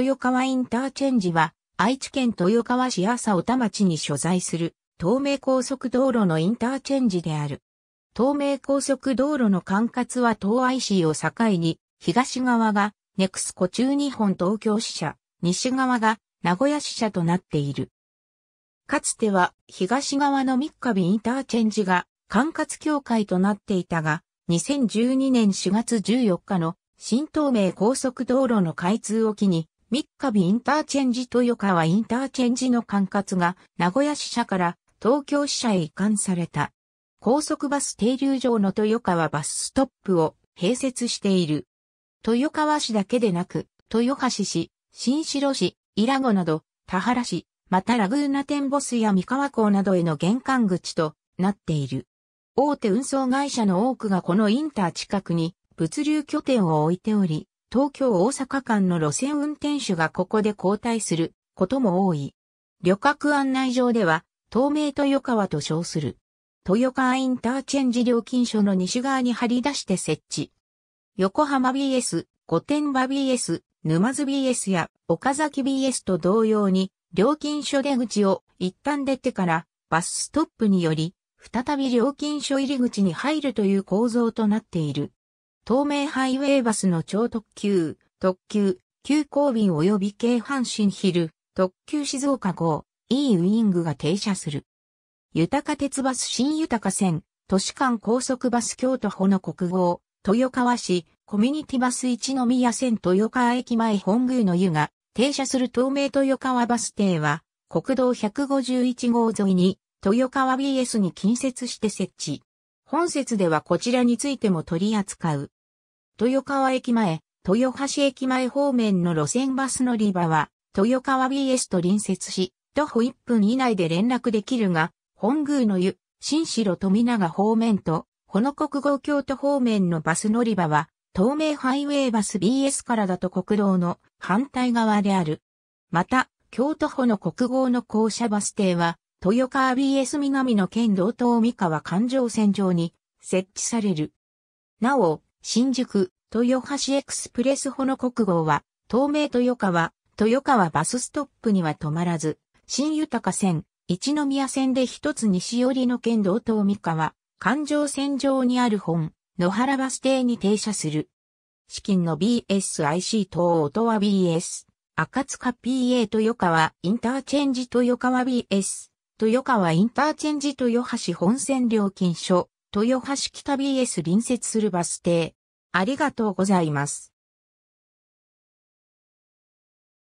豊川インターチェンジは、愛知県豊川市朝尾田町に所在する、東名高速道路のインターチェンジである。東名高速道路の管轄は東 IC を境に、東側が、ネクスコ中日本東京支社、西側が、名古屋支社となっている。かつては、東側の三日日インターチェンジが、管轄協会となっていたが、2012年4月14日の新東名高速道路の開通を機に、三日日インターチェンジ豊川インターチェンジの管轄が名古屋支社から東京支社へ移管された。高速バス停留場の豊川バスストップを併設している。豊川市だけでなく、豊橋市、新城市、伊良湖など、田原市、またラグーナテンボスや三河港などへの玄関口となっている。大手運送会社の多くがこのインター近くに物流拠点を置いており、東京大阪間の路線運転手がここで交代することも多い。旅客案内上では、東名豊川と称する。豊川インターチェンジ料金所の西側に張り出して設置。横浜 BS、御殿場 BS、沼津 BS や岡崎 BS と同様に、料金所出口を一旦出てからバスストップにより、再び料金所入り口に入るという構造となっている。東名ハイウェイバスの超特急、特急、急行便及び京阪神ヒル、特急静岡号、E ウィングが停車する。豊か鉄バス新豊線、都市間高速バス京都保の国号、豊川市、コミュニティバス一宮線豊川駅前本宮の湯が停車する東名豊川バス停は、国道151号沿いに、豊川 BS に近接して設置。本節ではこちらについても取り扱う。豊川駅前、豊橋駅前方面の路線バス乗り場は、豊川 BS と隣接し、徒歩1分以内で連絡できるが、本宮の湯、新城富永方面と、この国号京都方面のバス乗り場は、東名ハイウェイバス BS からだと国道の反対側である。また、京都府の国号の校舎バス停は、豊川 BS 南の県道東三河環状線上に設置される。なお、新宿、豊橋エクスプレスホの国号は、東名豊川、豊川バスストップには止まらず、新豊線、一宮線で一つ西寄りの県道東三河、環状線上にある本、野原バス停に停車する。資金の BSIC 等音は BS、赤塚 PA 豊川インターチェンジ豊川 BS、豊川インターチェンジ豊橋本線料金所、豊橋北 BS 隣接するバス停。ありがとうございます。